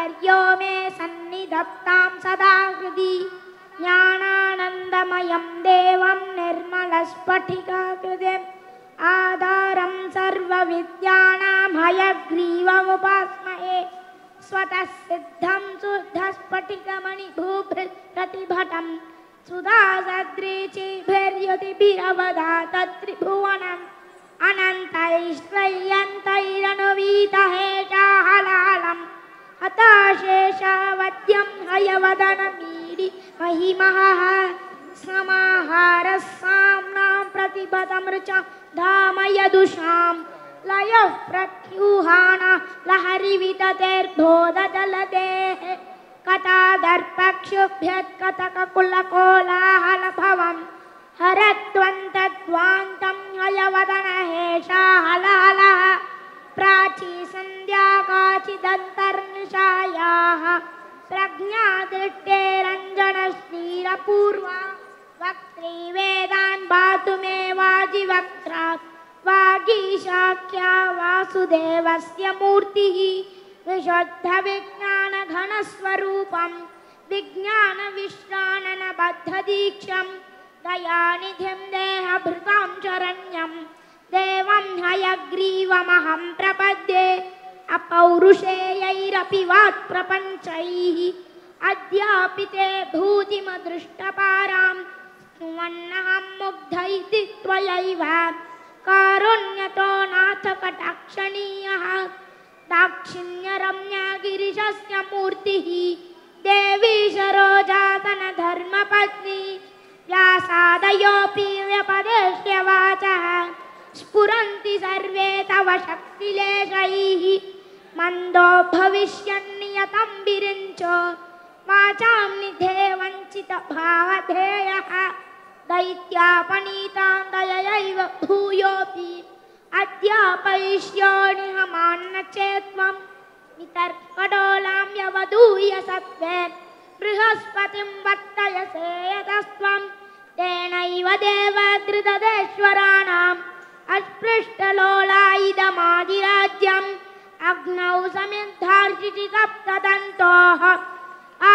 वर्यो मे सन्निधत्तां सदा हृदि ज्ञानानन्दमयं देवं निर्मलस्फटिकाकृतिम् आधारं सर्वविद्यानां हयग्रीवमुपास्महे स्वतः सिद्धं शुद्धस्फटिकमणिभूप्रतिभटं सुधासद्रीचिभिर्युतिभिरवधा तत्त्रिभुवनम् अनन्तैश्वर्यन्तैरनुवीतहेशाहलालम् हताशेषावद्यं हयवदनमीरि महिमहः समाहारः साम्नां प्रतिपदमृच धाम यदुषां लयः प्रत्यूहाण लहरिविदतेर्धोदजलदेः कथा दर्पक्षुभ्यत्कथककुलकोलाहलभवं हरत्वन्तद्वान्तं हयवदनहेषाहला प्रज्ञा दृष्टेरञ्जनश्रीरपूर्वा वक्त्री वेदान् भातुमेवाजिवक्त्रा वागीशाख्या वासुदेवस्य मूर्तिः विशुद्धविज्ञानघनस्वरूपं विज्ञानविश्राणनबद्धदीक्षं दयानिधिं देहभृतां शरण्यं देवं हयग्रीवमहं प्रपद्ये अपौरुषेयैरपि प्रपंच अद्यापिते भूतिमदृष्टपारां स्तुवन्नहं मुग्ध इति त्वयैव कारुण्यतो नाथकटाक्षणीयः दाक्षिण्यरम्या गिरिशस्य मूर्तिः देवी सरोजातनधर्मपत्नी व्यासादयोऽपि व्यपदेश्य वाचः स्फुरन्ति सर्वे तव शक्तिलेशैः मन्दो भविष्यन्नियतं विरिञ्च वाचां निधे वञ्चितभावधेयः दैत्यापनीतां दययैव भूयोऽपि अद्यापयिष्याणि हमान्न चेत्त्वं नितर्कडोलां व्यवधूय सत्त्वेन बृहस्पतिं वर्तयसे यतस्त्वं तेनैव देवकृतदेश्वराणाम् अस्पृष्टलोलायिदमादिराज्यम् अग्नौ समिद्धार्षिति सप्तदन्तोः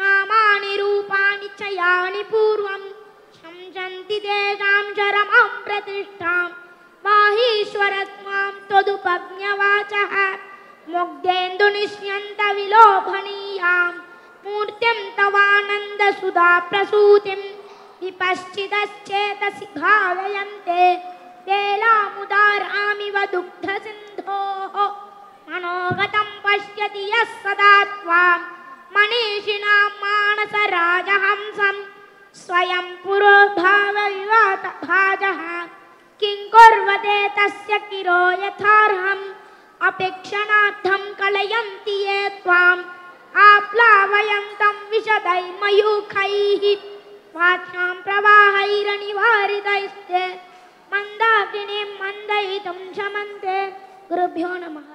नामानि रूपाणि च यानि पूर्वं शंसन्ति तेषां चरमां प्रतिष्ठां वाहीश्वर त्वां त्वदुपज्ञवाचः मुग्धेन्दुनिष्यन्त विलोभनीयां तवानन्दसुधा प्रसूतिं विपश्चिदश्चेतसि भावयन्ते वेलामुदारामिव दुग्धसिन्धोः मनोगतं पश्यति यः सदा त्वाम् भाजः किं कुर्वदे तस्य किरो यथार्हम् अपेक्षणार्थं कलयन्ति ये त्वाम् आप्लावयन्तं विशदैर्मयूखैः वाक्षां प्रवाहैरनिवारितैस्ते मन्दाकिनीं मन्दयितुं शमन्ते गुरुभ्यो नमः